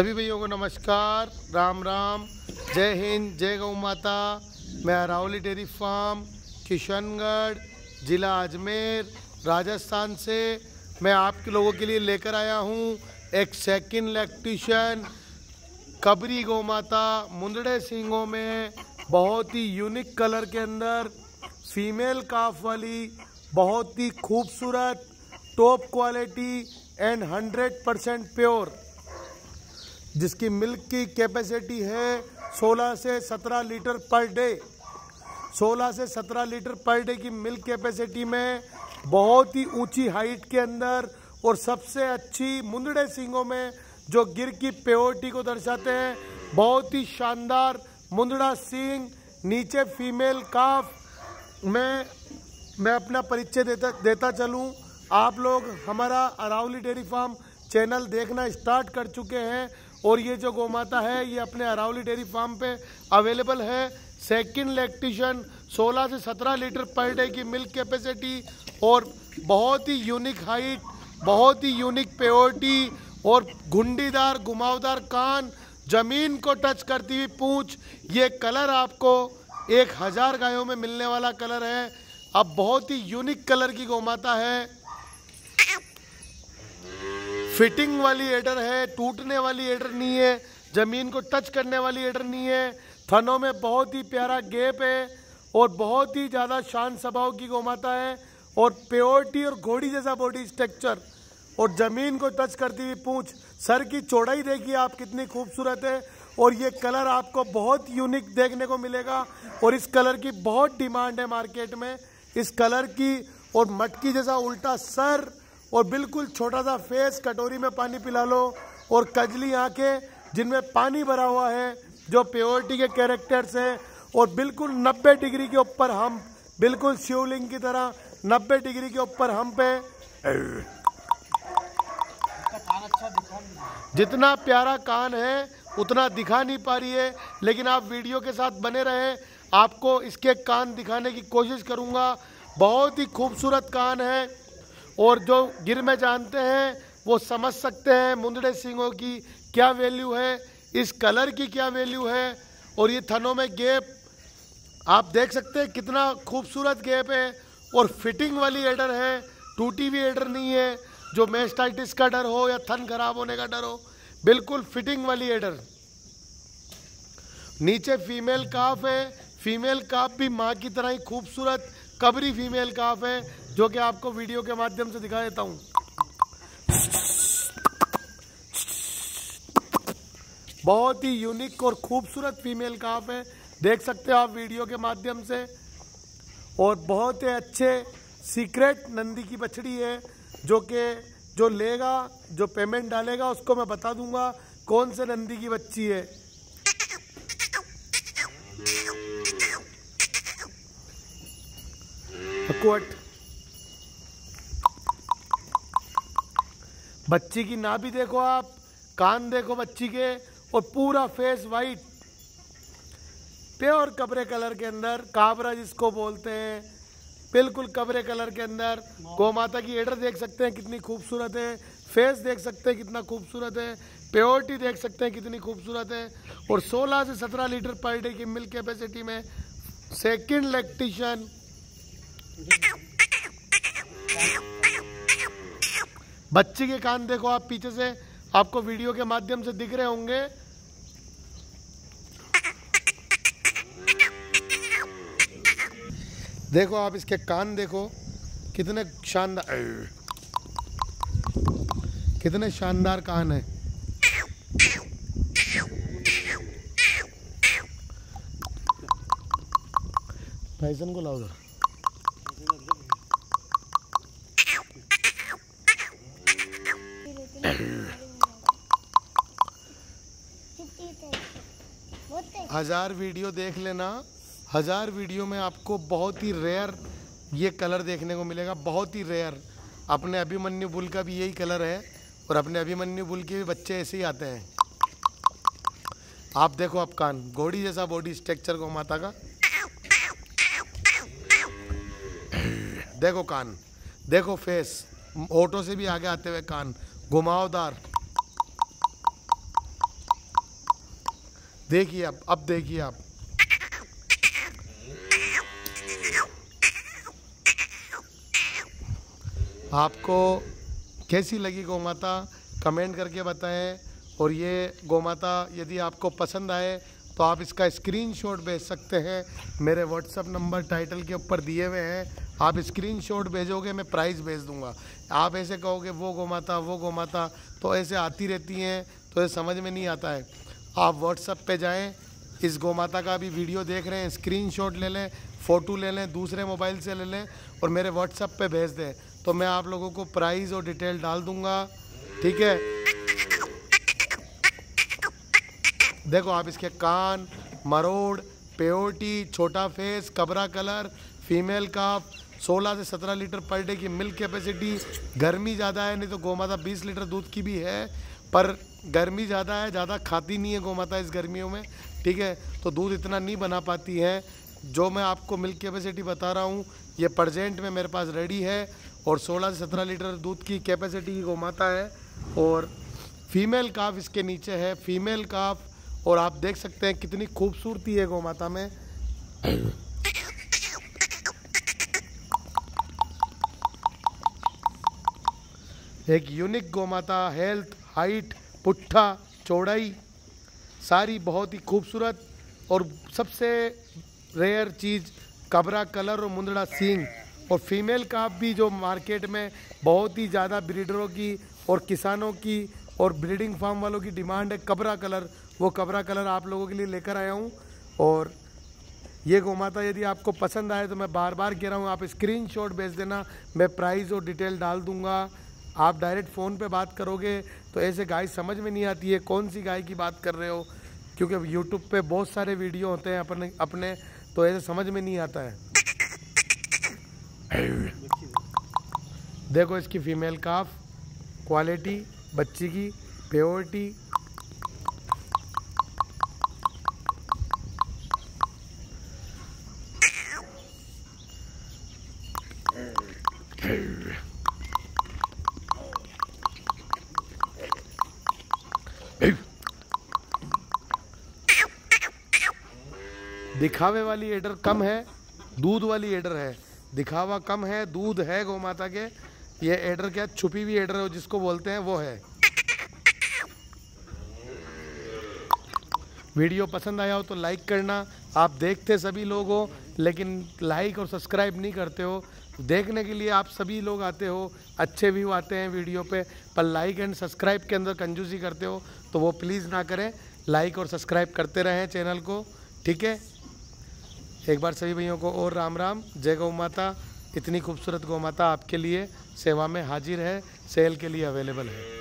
सभी भैयों को नमस्कार राम राम जय हिंद जय गौ माता मैं अरावली डेयरी फार्म किशनगढ़ ज़िला अजमेर राजस्थान से मैं आप लोगों के लिए लेकर आया हूँ एक सेकंड लैक्टिशन कबरी गौ माता मुंदड़े सिंगों में बहुत ही यूनिक कलर के अंदर फीमेल काफ वाली बहुत ही खूबसूरत top quality and 100 percent pure जिसकी मिल्क की कैपेसिटी है 16 से 17 लीटर पर डे 16 से 17 लीटर पर डे की मिल्क कैपेसिटी में बहुत ही ऊंची हाइट के अंदर और सबसे अच्छी मुंदड़े सिंगों में जो गिर की प्योरिटी को दर्शाते हैं बहुत ही शानदार मुंदड़ा सिंग नीचे फीमेल काफ में मैं अपना परिचय देता देता चलूं आप लोग हमारा अरावली डेयरी फार्म चैनल देखना स्टार्ट कर चुके हैं और ये जो गौमाता है ये अपने अरावली डेयरी फार्म पे अवेलेबल है सेकंड लैक्टिशन 16 से 17 लीटर पर डे की मिल्क कैपेसिटी और बहुत ही यूनिक हाइट बहुत ही यूनिक प्योरिटी और घुंडीदार घुमावदार कान जमीन को टच करती हुई पूँछ ये कलर आपको एक हज़ार गायों में मिलने वाला कलर है अब बहुत ही यूनिक कलर की गौमाता है फिटिंग वाली एडर है टूटने वाली एडर नहीं है ज़मीन को टच करने वाली एडर नहीं है थनों में बहुत ही प्यारा गेप है और बहुत ही ज़्यादा शान स्वभाव की गोमाता है और प्योरिटी और घोड़ी जैसा बॉडी स्ट्रक्चर और ज़मीन को टच करती हुई पूछ सर की चौड़ाई देखिए आप कितनी खूबसूरत है और ये कलर आपको बहुत यूनिक देखने को मिलेगा और इस कलर की बहुत डिमांड है मार्केट में इस कलर की और मटकी जैसा उल्टा सर और बिल्कुल छोटा सा फेस कटोरी में पानी पिला लो और कजली आके जिनमें पानी भरा हुआ है जो प्योरिटी के कैरेक्टर्स हैं और बिल्कुल 90 डिग्री के ऊपर हम बिल्कुल शिवलिंग की तरह 90 डिग्री के ऊपर हम पे जितना प्यारा कान है उतना दिखा नहीं पा रही है लेकिन आप वीडियो के साथ बने रहे आपको इसके कान दिखाने की कोशिश करूँगा बहुत ही खूबसूरत कान है और जो गिर में जानते हैं वो समझ सकते हैं मुंदड़े सिंगों की क्या वैल्यू है इस कलर की क्या वैल्यू है और ये थनों में गैप आप देख सकते हैं कितना खूबसूरत गैप है और फिटिंग वाली एडर है टूटी हुई एडर नहीं है जो मेस्टाइटिस का डर हो या थन खराब होने का डर हो बिल्कुल फिटिंग वाली एडर नीचे फीमेल काफ है फीमेल काफ भी माँ की तरह ही खूबसूरत कबरी फीमेल काफ है जो कि आपको वीडियो के माध्यम से दिखा देता हूँ बहुत ही यूनिक और खूबसूरत फीमेल काफ है देख सकते हो आप वीडियो के माध्यम से और बहुत ही अच्छे सीक्रेट नंदी की बछड़ी है जो कि जो लेगा जो पेमेंट डालेगा उसको मैं बता दूंगा कौन से नंदी की बच्ची है कोट बच्ची की भी देखो आप कान देखो बच्ची के और पूरा फेस वाइट प्योर कबरे कलर के अंदर काबरा जिसको बोलते हैं बिल्कुल कबरे कलर के अंदर गौ माता की एडर देख सकते हैं कितनी खूबसूरत है फेस देख सकते हैं कितना खूबसूरत है प्योरिटी देख सकते हैं कितनी खूबसूरत है और 16 से 17 लीटर पर डे की मिल्क कैपेसिटी में सेकंड लैक्टिशन बच्चे के कान देखो आप पीछे से आपको वीडियो के माध्यम से दिख रहे होंगे देखो आप इसके कान देखो कितने शानदार कितने शानदार कान है फैसन को लाओ हज़ार वीडियो देख लेना हज़ार वीडियो में आपको बहुत ही रेयर ये कलर देखने को मिलेगा बहुत ही रेयर अपने अभिमन्यु बुल का भी यही कलर है और अपने अभिमन्यु बुल के भी बच्चे ऐसे ही आते हैं आप देखो आप कान घोड़ी जैसा बॉडी स्ट्रक्चर को माता का देखो कान देखो फेस ऑटो से भी आगे आते हुए कान घुमावदार देखिए अब अब देखिए आप आपको कैसी लगी गौ माता कमेंट करके बताएं और ये गौ माता यदि आपको पसंद आए तो आप इसका स्क्रीनशॉट भेज सकते हैं मेरे व्हाट्सअप नंबर टाइटल के ऊपर दिए हुए हैं आप स्क्रीनशॉट भेजोगे मैं प्राइस भेज दूंगा आप ऐसे कहोगे वो गौ माता वो गौ माता तो ऐसे आती रहती हैं तो ये समझ में नहीं आता है आप व्हाट्सअप पे जाएं इस गौ माता का भी वीडियो देख रहे हैं स्क्रीनशॉट ले लें फ़ोटो ले लें दूसरे मोबाइल से ले लें और मेरे व्हाट्सअप पे भेज दें तो मैं आप लोगों को प्राइस और डिटेल डाल दूंगा ठीक है देखो आप इसके कान मरोड़ पेयोटी छोटा फेस कबरा कलर फीमेल काफ 16 से 17 लीटर पर डे की मिल्क कैपेसिटी गर्मी ज़्यादा है नहीं तो गौ माता बीस लीटर दूध की भी है पर गर्मी ज़्यादा है ज़्यादा खाती नहीं है गौ माता इस गर्मियों में ठीक है तो दूध इतना नहीं बना पाती है जो मैं आपको मिल्क कैपेसिटी बता रहा हूँ ये प्रजेंट में मेरे पास रेडी है और 16 से 17 लीटर दूध की कैपेसिटी की गौमाता है और फीमेल काफ इसके नीचे है फीमेल काफ और आप देख सकते हैं कितनी खूबसूरती है गौ माता में एक यूनिक गौ माता हेल्थ हाइट पुट्ठा चौड़ाई सारी बहुत ही खूबसूरत और सबसे रेयर चीज़ कबरा कलर और मुंदड़ा सींग और फीमेल का भी जो मार्केट में बहुत ही ज़्यादा ब्रीडरों की और किसानों की और ब्रीडिंग फार्म वालों की डिमांड है कबरा कलर वो कबरा कलर आप लोगों के लिए लेकर आया हूँ और ये गौमाता यदि आपको पसंद आए तो मैं बार बार कह रहा हूँ आप स्क्रीन शॉट भेज देना मैं प्राइस और डिटेल डाल दूँगा आप डायरेक्ट फ़ोन पे बात करोगे तो ऐसे गाय समझ में नहीं आती है कौन सी गाय की बात कर रहे हो क्योंकि यूट्यूब पे बहुत सारे वीडियो होते हैं अपने अपने तो ऐसे समझ में नहीं आता है देखो इसकी फ़ीमेल काफ क्वालिटी बच्ची की प्योरिटी दिखावे वाली एडर कम है दूध वाली एडर है दिखावा कम है दूध है गौ माता के ये एडर क्या छुपी हुई एडर है जिसको बोलते हैं वो है वीडियो पसंद आया हो तो लाइक करना आप देखते सभी लोग हो लेकिन लाइक और सब्सक्राइब नहीं करते हो देखने के लिए आप सभी लोग आते हो अच्छे व्यू आते हैं वीडियो पे पर लाइक एंड सब्सक्राइब के अंदर कंजूसी करते हो तो वो प्लीज़ ना करें लाइक और सब्सक्राइब करते रहें चैनल को ठीक है एक बार सभी भैयों को और राम राम जय गौ माता इतनी खूबसूरत गौ माता आपके लिए सेवा में हाजिर है सेल के लिए अवेलेबल है